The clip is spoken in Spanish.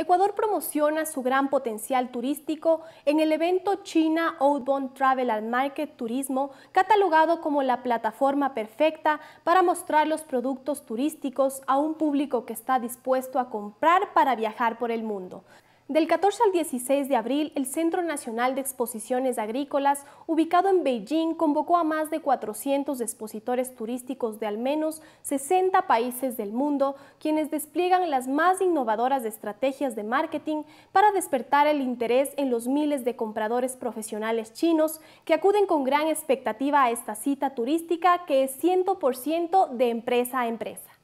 Ecuador promociona su gran potencial turístico en el evento China Outbound Travel and Market Turismo, catalogado como la plataforma perfecta para mostrar los productos turísticos a un público que está dispuesto a comprar para viajar por el mundo. Del 14 al 16 de abril, el Centro Nacional de Exposiciones Agrícolas, ubicado en Beijing, convocó a más de 400 expositores turísticos de al menos 60 países del mundo, quienes despliegan las más innovadoras estrategias de marketing para despertar el interés en los miles de compradores profesionales chinos que acuden con gran expectativa a esta cita turística que es 100% de empresa a empresa.